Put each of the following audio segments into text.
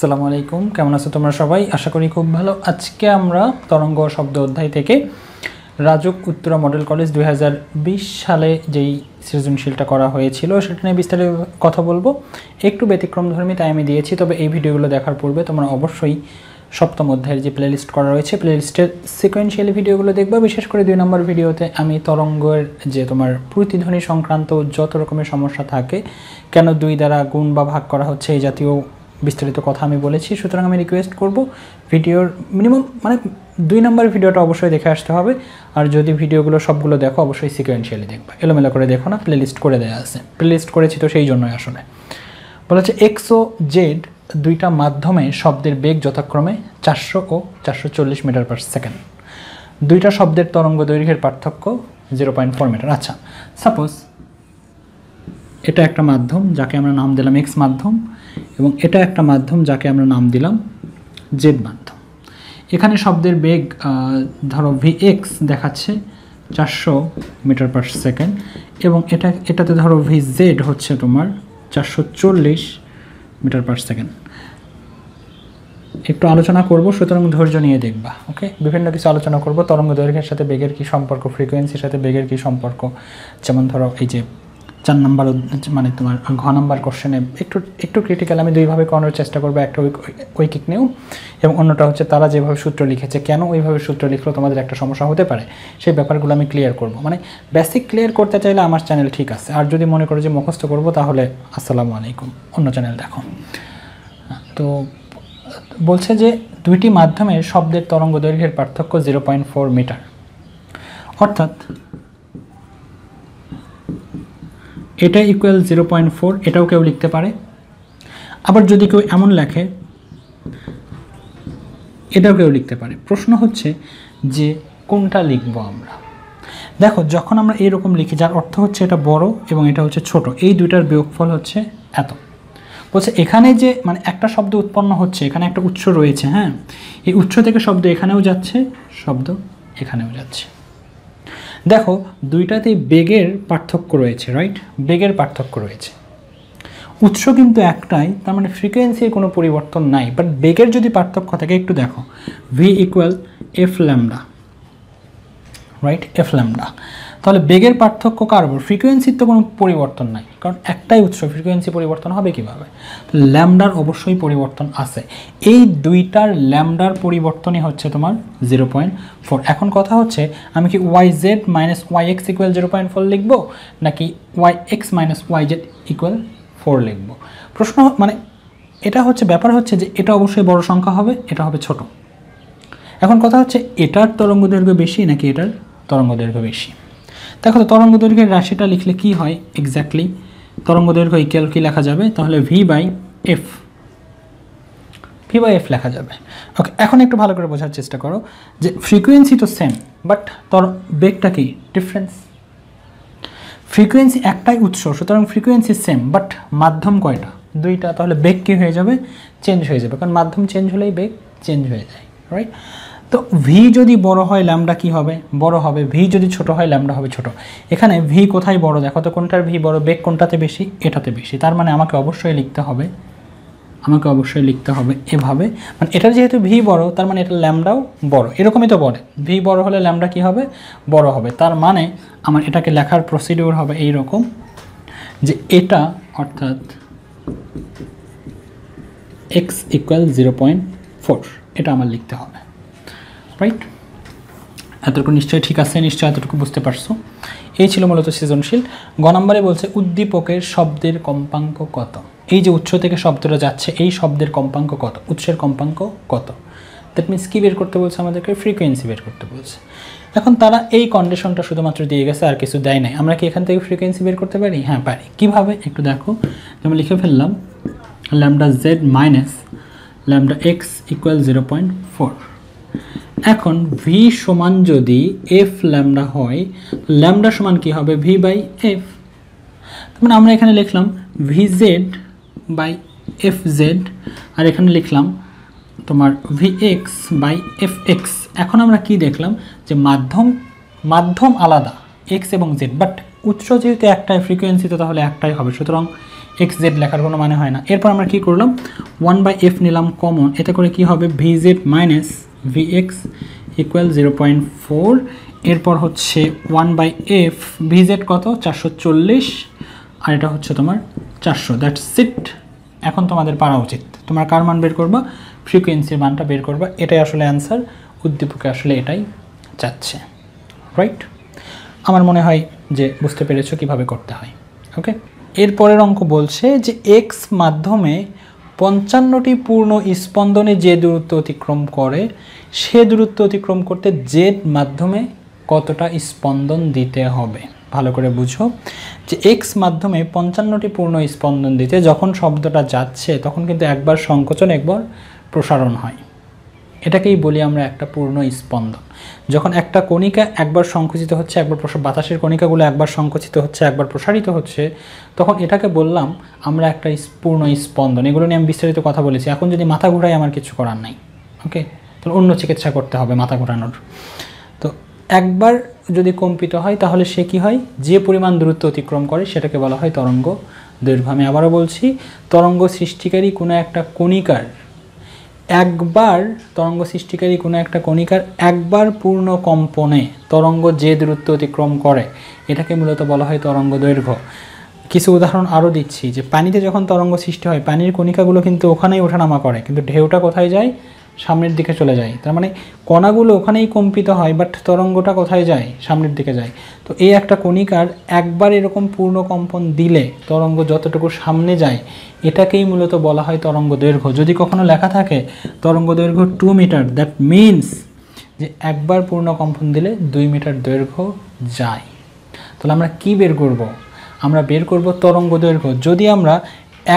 সালামু আলাইকুম কেমন আছো তোমরা সবাই আশা করি খুব ভালো আজকে আমরা তরঙ্গ শব্দ অধ্যায় থেকে রাজক উত্তরা মডেল কলেজ দুই সালে যেই সৃজনশীলটা করা হয়েছিল সেটা নিয়ে বিস্তারিত কথা বলবো একটু ব্যতিক্রমধর্মী তাই আমি দিয়েছি তবে এই ভিডিওগুলো দেখার পূর্বে তোমরা অবশ্যই সপ্তম অধ্যায়ের যে প্লেলিস্ট করা রয়েছে প্লেলিস্টের সিকোয়েন্সিয়াল ভিডিওগুলো দেখবো বিশেষ করে দুই নম্বর ভিডিওতে আমি তরঙ্গের যে তোমার প্রতিধ্বনি সংক্রান্ত যত রকমের সমস্যা থাকে কেন দুই দ্বারা গুণ বা ভাগ করা হচ্ছে এই জাতীয় বিস্তারিত কথা আমি বলেছি সুতরাং আমি রিকোয়েস্ট করব ভিডিওর মিনিমাম মানে দুই নম্বর ভিডিওটা অবশ্যই দেখে আসতে হবে আর যদি ভিডিওগুলো সবগুলো দেখো অবশ্যই সিকোয়েন্সিয়ালি দেখবা এলোমেলো করে দেখো না প্লেলিস্ট করে দেওয়া আছে প্লেলিস্ট করেছি তো সেই জন্যই আসলে বলা হচ্ছে এক্সো জেড দুইটা মাধ্যমে শব্দের বেগ যথাক্রমে চারশো ও চারশো চল্লিশ মিটার পার সেকেন্ড দুইটা শব্দের তরঙ্গ দৈর্ঘ্যের পার্থক্য জিরো পয়েন্ট ফোর মিটার আচ্ছা সাপোজ এটা একটা মাধ্যম যাকে আমরা নাম দিলাম এক্স মাধ্যম এবং এটা একটা মাধ্যম যাকে আমরা নাম দিলাম জেড মাধ্যম এখানে শব্দের বেগ ধরো ভি এক্স দেখাচ্ছে চারশো মিটার পার সেকেন্ড এবং এটা এটাতে ধরো ভি জেড হচ্ছে তোমার চারশো চল্লিশ মিটার পার সেকেন্ড একটু আলোচনা করব সুতরাং ধৈর্য নিয়ে দেখবা ওকে বিভিন্ন কিছু আলোচনা করব তরঙ্গ দৈর্ঘ্যের সাথে বেগের কী সম্পর্ক ফ্রিকোয়েন্সির সাথে বেগের কী সম্পর্ক যেমন ধরো এই যে চার নাম্বার মানে তোমার ঘ নাম্বার কোশ্চেনে একটু একটু ক্রিটিক্যাল আমি দুইভাবে করানোর চেষ্টা করবো একটা উইকিক নেও এবং অন্যটা হচ্ছে তারা যেভাবে সূত্র লিখেছে কেন ওইভাবে সূত্র লিখলো তোমাদের একটা সমস্যা হতে পারে সেই ব্যাপারগুলো আমি ক্লিয়ার করব মানে বেসিক ক্লিয়ার করতে চাইলে আমার চ্যানেল ঠিক আছে আর যদি মনে করো যে মুখস্থ করবো তাহলে আসসালামু আলাইকুম অন্য চ্যানেল দেখো তো বলছে যে দুইটি মাধ্যমে শব্দের তরঙ্গ দৈর্ঘ্যের পার্থক্য জিরো পয়েন্ট ফোর মিটার অর্থাৎ এটা ইকুয়াল জিরো পয়েন্ট ফোর এটাও কেউ লিখতে পারে আবার যদি কেউ এমন লেখে এটাও কেউ লিখতে পারে প্রশ্ন হচ্ছে যে কোনটা লিখব আমরা দেখো যখন আমরা এরকম লিখি যার অর্থ হচ্ছে এটা বড় এবং এটা হচ্ছে ছোট এই দুইটার বিয়োগফল হচ্ছে এত বলছে এখানে যে মানে একটা শব্দ উৎপন্ন হচ্ছে এখানে একটা উৎস রয়েছে হ্যাঁ এই উৎস থেকে শব্দ এখানেও যাচ্ছে শব্দ এখানেও যাচ্ছে দেখো দুইটাতেই বেগের পার্থক্য রয়েছে রাইট বেগের পার্থক্য রয়েছে উৎস কিন্তু একটাই তার মানে ফ্রিকোয়েন্সির কোনো পরিবর্তন নাই বাট বেগের যদি পার্থক্য থাকে একটু দেখো V equal F lambda right F lambda তাহলে বেগের পার্থক্য কার উপর ফ্রিকোয়েন্সির তো কোনো পরিবর্তন নাই কারণ একটাই উৎস ফ্রিকোয়েন্সি পরিবর্তন হবে কীভাবে ল্যামডার অবশ্যই পরিবর্তন আছে এই দুইটার ল্যামডার পরিবর্তনই হচ্ছে তোমার জিরো পয়েন্ট ফোর এখন কথা হচ্ছে আমি কি Y Z minus Y X equal zero point four লিখবো নাকি Y X minus Y Z equal four লিখবো প্রশ্ন মানে এটা হচ্ছে ব্যাপার হচ্ছে যে এটা অবশ্যই বড় সংখ্যা হবে এটা হবে ছোট এখন কথা হচ্ছে এটার তরঙ্গ দৈর্ঘ্য বেশি নাকি এটার তরঙ্গ দৈর্ঘ্য বেশি দেখো তো তরঙ্গ দৈর্ঘ্যের রাশিটা লিখলে কি হয় এক্স্যাক্টলি তরঙ্গ দৈর্ঘ্য ইকুয়াল কি লেখা যাবে তাহলে V by F V by F লেখা যাবে ওকে এখন একটু ভালো করে বোঝার চেষ্টা করো যে ফ্রিকুয়েন্সি তো সেম বাট তর বেগটা কি ডিফারেন্স ফ্রিকুয়েন্সি একটাই উৎস সুতরাং ফ্রিকুয়েন্সি সেম বাট মাধ্যম কয়টা দুইটা তাহলে বেগ কী হয়ে যাবে চেঞ্জ হয়ে যাবে কারণ মাধ্যম চেঞ্জ হলেই বেগ চেঞ্জ হয়ে যায় রাইট তো ভি যদি বড় হয় ল্যামডা কি হবে বড় হবে ভি যদি ছোট হয় ল্যামডা হবে ছোট এখানে ভি কোথায় বড় দেখো তো কোনটার ভি বড় বেগ কোনটাতে বেশি এটাতে বেশি তার মানে আমাকে অবশ্যই লিখতে হবে আমাকে অবশ্যই লিখতে হবে এভাবে মানে এটার যেহেতু ভি বড় তার মানে এটা ল্যামডাও বড় এরকমই তো বলে ভি বড় হলে ল্যামডা কি হবে বড় হবে তার মানে আমার এটাকে লেখার প্রসিডিউর হবে এই রকম যে এটা অর্থাৎ X equal zero point four এটা আমার লিখতে হবে রাইট এতটুকু নিশ্চয়ই ঠিক আছে নিশ্চয়ই এতটুকু বুঝতে পারছো এই ছিল মূলত সৃজনশীল গ নম্বরে বলছে উদ্দীপকের শব্দের কম্পাঙ্ক কত এই যে উৎস থেকে শব্দটা যাচ্ছে এই শব্দের কম্পাঙ্ক কত উৎসের কম্পাঙ্ক কত দ্যাট মিনস কী বের করতে বলছে আমাদেরকে ফ্রিকোয়েন্সি বের করতে বলছে এখন তারা এই কন্ডিশনটা শুধুমাত্র দিয়ে গেছে আর কিছু দেয় নাই আমরা কি এখান থেকে ফ্রিকোয়েন্সি বের করতে পারি হ্যাঁ পারি কীভাবে একটু দেখো আমি লিখে ফেললাম lambda Z minus lambda X equal zero point four এখন ভি সমান যদি এফ ল্যামডা হয় ল্যামডা সমান কি হবে ভি বাই এফ তারপরে আমরা এখানে লিখলাম V Z by F Z আর এখানে লিখলাম তোমার V X by F X এখন আমরা কি দেখলাম যে মাধ্যম মাধ্যম আলাদা এক্স এবং জেড বাট উচ্চ যেহেতু একটাই ফ্রিকোয়েন্সিতে তাহলে একটাই হবে সুতরাং এক্স জেড লেখার কোনো মানে হয় না এরপর আমরা কি করলাম ওয়ান বাই এফ নিলাম কমন এতে করে কি হবে V Z minus vx equal zero point four এরপর হচ্ছে ওয়ান বাই এফ ভিজেড কত চারশো চল্লিশ আর এটা হচ্ছে তোমার চারশো দ্যাটস ইট এখন তোমাদের পারা উচিত তোমার কার মান বের করবা ফ্রিকোয়েন্সির মানটা বের করবা এটাই আসলে অ্যান্সার উদ্দীপকে আসলে এটাই যাচ্ছে রাইট আমার মনে হয় যে বুঝতে পেরেছো কিভাবে করতে হয় ওকে এরপরের অঙ্ক বলছে যে এক্স মাধ্যমে পঞ্চান্নটি পূর্ণ স্পন্দনে যে দূরত্ব অতিক্রম করে সে দূরত্ব অতিক্রম করতে জেড মাধ্যমে কতটা স্পন্দন দিতে হবে ভালো করে বুঝো যে এক্স মাধ্যমে পঞ্চান্নটি পূর্ণ স্পন্দন দিতে যখন শব্দটা যাচ্ছে তখন কিন্তু একবার সংকোচন একবার প্রসারণ হয় এটাকেই বলি আমরা একটা পূর্ণ স্পন্দন যখন একটা কণিকা একবার সংকুচিত হচ্ছে একবার প্রসার বাতাসের কণিকাগুলো একবার সংকুচিত হচ্ছে একবার প্রসারিত হচ্ছে তখন এটাকে বললাম আমরা একটা পূর্ণ স্পন্দন এগুলো নিয়ে আমি বিস্তারিত কথা বলেছি এখন যদি মাথা ঘোরাই আমার কিছু করার নাই ওকে তাহলে অন্য চিকিৎসা করতে হবে মাথা ঘোরানোর তো একবার যদি কম্পিত হয় তাহলে সে কি হয় যে পরিমাণ দূরত্ব অতিক্রম করে সেটাকে বলা হয় তরঙ্গ দৈর্ঘ্য আমি আবারও বলছি তরঙ্গ সৃষ্টিকারী কোনো একটা কণিকার একবার তরঙ্গ সৃষ্টিকারী কোনো একটা কণিকার একবার পূর্ণ কম্পনে তরঙ্গ যে দূরত্ব অতিক্রম করে এটাকে মূলত বলা হয় তরঙ্গ দৈর্ঘ্য কিছু উদাহরণ আরও দিচ্ছি যে পানিতে যখন তরঙ্গ সৃষ্টি হয় পানির কণিকাগুলো কিন্তু ওখানেই ওঠানামা করে কিন্তু ঢেউটা কোথায় যায় সামনের দিকে চলে যায় তার মানে কণাগুলো ওখানেই কম্পিত হয় বাট তরঙ্গটা কোথায় যায় সামনের দিকে যায় তো এই একটা কণিকার একবার এরকম পূর্ণ কম্পন দিলে তরঙ্গ যতটুকু সামনে যায় এটাকেই মূলত বলা হয় তরঙ্গ দৈর্ঘ্য যদি কখনো লেখা থাকে তরঙ্গ দৈর্ঘ্য টু মিটার দ্যাট মিনস যে একবার পূর্ণ কম্পন দিলে দুই মিটার দৈর্ঘ্য যায় তাহলে আমরা কি বের করব আমরা বের করব তরঙ্গ দৈর্ঘ্য যদি আমরা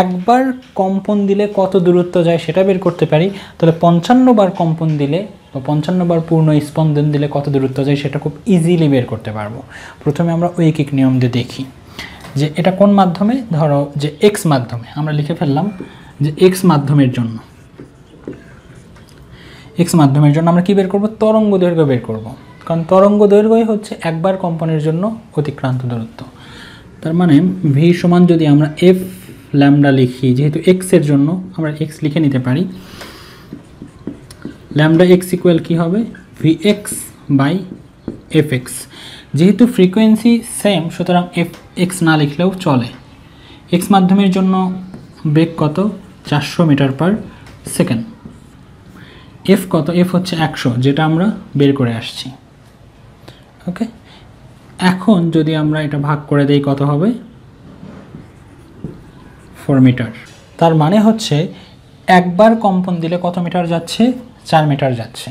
একবার কম্পন দিলে কত দূরত্ব যায় সেটা বের করতে পারি তাহলে পঞ্চান্নবার কম্পন দিলে বা পঞ্চান্নবার পূর্ণ স্পন্দন দিলে কত দূরত্ব যায় সেটা খুব ইজিলি বের করতে পারবো প্রথমে আমরা ঐকিক নিয়ম দিয়ে দেখি যে এটা কোন মাধ্যমে ধরো যে এক্স মাধ্যমে আমরা লিখে ফেললাম যে এক্স মাধ্যমের জন্য এক্স মাধ্যমের জন্য আমরা কী বের করব তরঙ্গ দৈর্ঘ্য বের করব কারণ তরঙ্গ দৈর্ঘ্যই হচ্ছে একবার কম্পনের জন্য অতিক্রান্ত দূরত্ব তার মানে ভি সমান যদি আমরা এফ ল্যামডা লিখি যেহেতু এক্সের জন্য আমরা এক্স লিখে নিতে পারি ল্যামডা এক্স ইকুয়াল কী হবে V X by F X যেহেতু ফ্রিকোয়েন্সি সেম সুতরাং এফ এক্স না লিখলেও চলে এক্স মাধ্যমের জন্য বেগ কত চারশো মিটার পার সেকেন্ড এফ কত এফ হচ্ছে একশো যেটা আমরা বের করে আসছি ওকে এখন যদি আমরা এটা ভাগ করে দেই কত হবে ফোর মিটার তার মানে হচ্ছে একবার কম্পন দিলে কত মিটার যাচ্ছে চার মিটার যাচ্ছে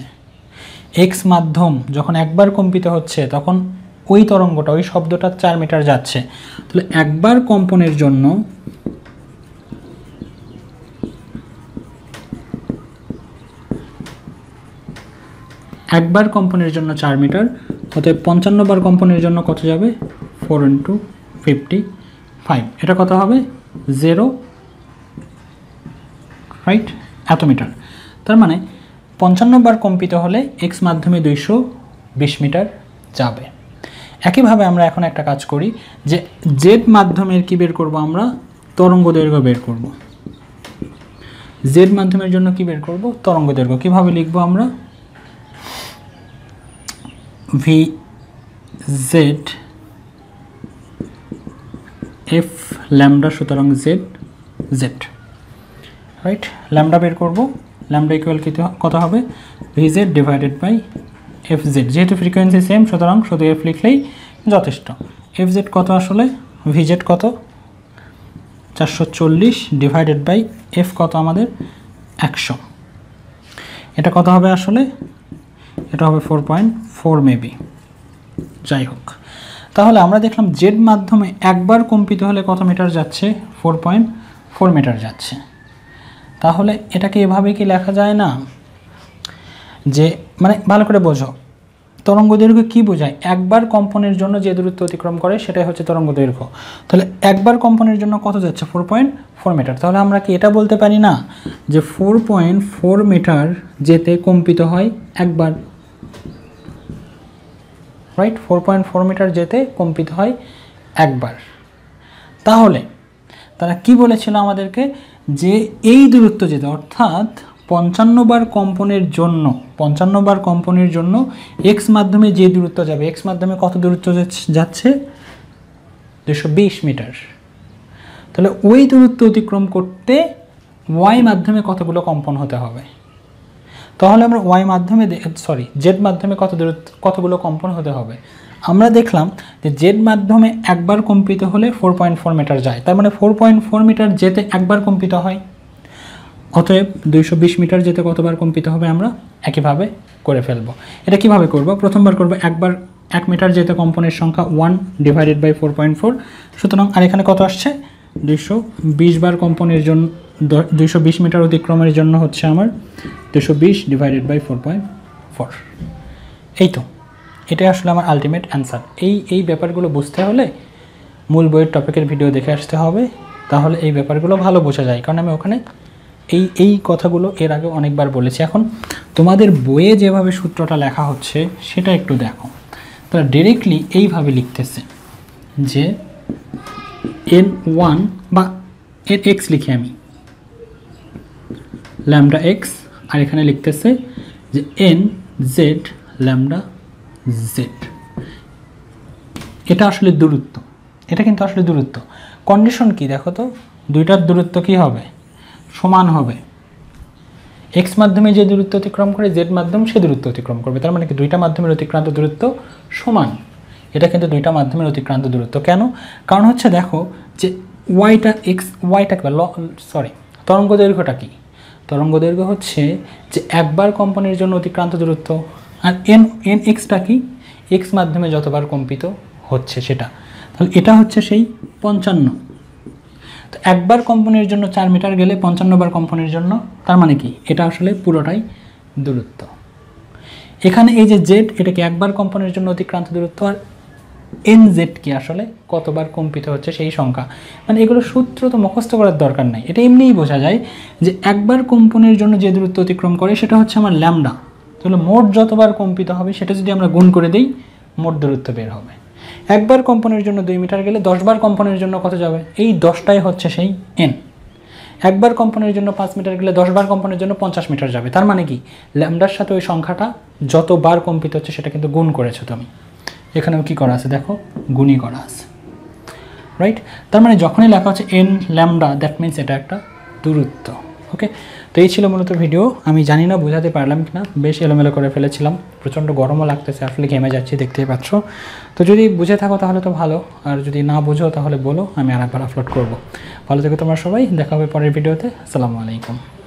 এক্স মাধ্যম যখন একবার কম্পিত হচ্ছে তখন ওই তরঙ্গটা ওই শব্দটা চার মিটার যাচ্ছে তাহলে একবার কম্পনের জন্য একবার কম্পনের জন্য চার মিটার অতএব পঞ্চান্নবার কম্পনের জন্য কত যাবে ফোর ইন্টু ফিফটি ফাইভ এটা কত হবে জেরো রাইট এত মিটার তার মানে পঞ্চান্নবার কম্পিত হলে এক্স মাধ্যমে দুইশো বিশ মিটার যাবে একইভাবে আমরা এখন একটা কাজ করি যে জেড মাধ্যমের কি বের করব আমরা তরঙ্গ দৈর্ঘ্য বের করব জেড মাধ্যমের জন্য কি বের করব তরঙ্গ দৈর্ঘ্য কীভাবে লিখব আমরা ভি জেড এফ ল্যামডা সুতরাং জেড জেড রাইট ল্যামডা বের করব ল্যামডা ইকুয়াল কত হবে VZ divided by F Z যেহেতু ফ্রিকোয়েন্সি সেম সুতরাং শুধু এফ লিখলেই যথেষ্ট এফ জেড কত আসলে ভিজেড কত চারশো চল্লিশ ডিভাইডেড বাই এফ কত আমাদের একশো এটা কত হবে আসলে এটা হবে ফোর পয়েন্ট ফোর মেবি যাই হোক তাহলে আমরা দেখলাম জেড মাধ্যমে একবার কম্পিত হলে কত মিটার যাচ্ছে ফোর পয়েন্ট ফোর মিটার যাচ্ছে তাহলে এটাকে এভাবে কি লেখা যায় না যে মানে ভালো করে বোঝো তরঙ্গ দৈর্ঘ্য কী বোঝায় একবার কম্পনের জন্য যে দূরত্ব অতিক্রম করে সেটাই হচ্ছে তরঙ্গ দৈর্ঘ্য তাহলে একবার কম্পনের জন্য কত যাচ্ছে ফোর পয়েন্ট ফোর মিটার তাহলে আমরা কি এটা বলতে পারি না যে ফোর পয়েন্ট ফোর মিটার যেতে কম্পিত হয় একবার right four point four metre যেতে কম্পিত হয় একবার তাহলে তারা কি বলেছিল আমাদেরকে যে এই দূরত্ব যেতে অর্থাৎ পঞ্চান্ন বার কম্পনের জন্য পঞ্চান্ন বার কম্পনের জন্য এক্স মাধ্যমে যে দূরত্ব যাবে এক্স মাধ্যমে কত দূরত্ব যাচ্ছে দুশো মিটার তাহলে ওই দূরত্ব অতিক্রম করতে ওয়াই মাধ্যমে কতগুলো কম্পন হতে হবে তাহলে আমরা ওয়াই মাধ্যমে সরি জেড মাধ্যমে কত দূর কতগুলো কম্পন হতে হবে আমরা দেখলাম যে জেড মাধ্যমে একবার কম্পিত হলে ফোর পয়েন্ট ফোর মিটার যায় তার মানে ফোর পয়েন্ট ফোর মিটার যেতে একবার কম্পিত হয় অতএব দুইশো বিশ মিটার যেতে কতবার কম্পিত হবে আমরা একইভাবে করে ফেলব এটা কিভাবে করব প্রথমবার করব একবার এক মিটার যেতে কম্পনের সংখ্যা one divided by four point four সুতরাং আর এখানে কত আসছে দুইশো বিশ বার কম্পনের জন্য দুইশো বিশ মিটার অতিক্রমের জন্য হচ্ছে আমার দুশো বিশ divided by four point four এই তো এটাই আসলে আমার আলটিমেট অ্যান্সার এই এই ব্যাপারগুলো বুঝতে হলে মূল বইয়ের টপিকের ভিডিও দেখে আসতে হবে তাহলে এই ব্যাপারগুলো ভালো বোঝা যায় কারণ আমি ওখানে এই এই কথাগুলো এর আগে অনেকবার বলেছি এখন তোমাদের বইয়ে যেভাবে সূত্রটা লেখা হচ্ছে সেটা একটু দেখো তারা ডিরেক্টলি এইভাবে লিখতেছে যে এন ওয়ান বা এর এক্স লিখে আমি ল্যামডা এক্স আর এখানে লিখতেছে যে এন জেড ল্যামডা জেড এটা আসলে দূরত্ব এটা কিন্তু আসলে দূরত্ব কন্ডিশন কি দেখো তো দুইটার দূরত্ব কি হবে সমান হবে এক্স মাধ্যমে যে দূরত্ব অতিক্রম করে জেড মাধ্যম সে দূরত্ব অতিক্রম করবে তার মানে কি দুইটা মাধ্যমের অতিক্রান্ত দূরত্ব সমান এটা কিন্তু দুইটা মাধ্যমের অতিক্রান্ত দূরত্ব কেন কারণ হচ্ছে দেখো যে ওয়াইটা এক্স ওয়াইটা সরি তরঙ্গ দৈর্ঘ্যটা কী তরঙ্গ দৈর্ঘ্য হচ্ছে যে একবার কম্পনের জন্য অতিক্রান্ত দূরত্ব আর এন এন এক্সটা কি এক্স মাধ্যমে যতবার কম্পিত হচ্ছে সেটা তাহলে এটা হচ্ছে সেই পঞ্চান্ন তো একবার কম্পনের জন্য চার মিটার গেলে পঞ্চান্নবার কম্পনের জন্য তার মানে কি এটা আসলে পুরোটাই দূরত্ব এখানে এই যে জেড এটাকে একবার কম্পনের জন্য অতিক্রান্ত দূরত্ব আর এন জেড কি আসলে কতবার কম্পিত হচ্ছে সেই সংখ্যা মানে এগুলো সূত্র তো মুখস্থ করার দরকার নাই এটা এমনিই বোঝা যায় যে একবার কম্পনের জন্য যে দূরত্ব অতিক্রম করে সেটা হচ্ছে আমার ল্যামডা তাহলে মোট যতবার কম্পিত হবে সেটা যদি আমরা গুণ করে দিই মোট দূরত্ব বের হবে একবার কম্পনের জন্য দুই মিটার গেলে দশবার কম্পনের জন্য কত যাবে এই দশটাই হচ্ছে সেই এন একবার কম্পনের জন্য পাঁচ মিটার গেলে দশবার কম্পনের জন্য পঞ্চাশ মিটার যাবে তার মানে কি ল্যামডার সাথে ওই সংখ্যাটা যতবার কম্পিত হচ্ছে সেটা কিন্তু গুণ করেছো তুমি এখানেও কি করা আছে দেখো গুণই করা আছে রাইট তার মানে যখনই লেখা হচ্ছে এন ল্যামডা দ্যাট মিন্স এটা একটা দূরত্ব ওকে তো এই ছিল মূলত ভিডিও আমি জানি না বোঝাতে পারলাম কি না বেশ এলোমেলো করে ফেলেছিলাম প্রচণ্ড গরমও লাগতেছে আসলে ঘেমে যাচ্ছি দেখতেই পাচ্ছ তো যদি বুঝে থাকো তাহলে তো ভালো আর যদি না বুঝো তাহলে বলো আমি আরেকবার আপলোড করবো ভালো থেকে তোমরা সবাই দেখা হবে পরের ভিডিওতে আসসালামু আলাইকুম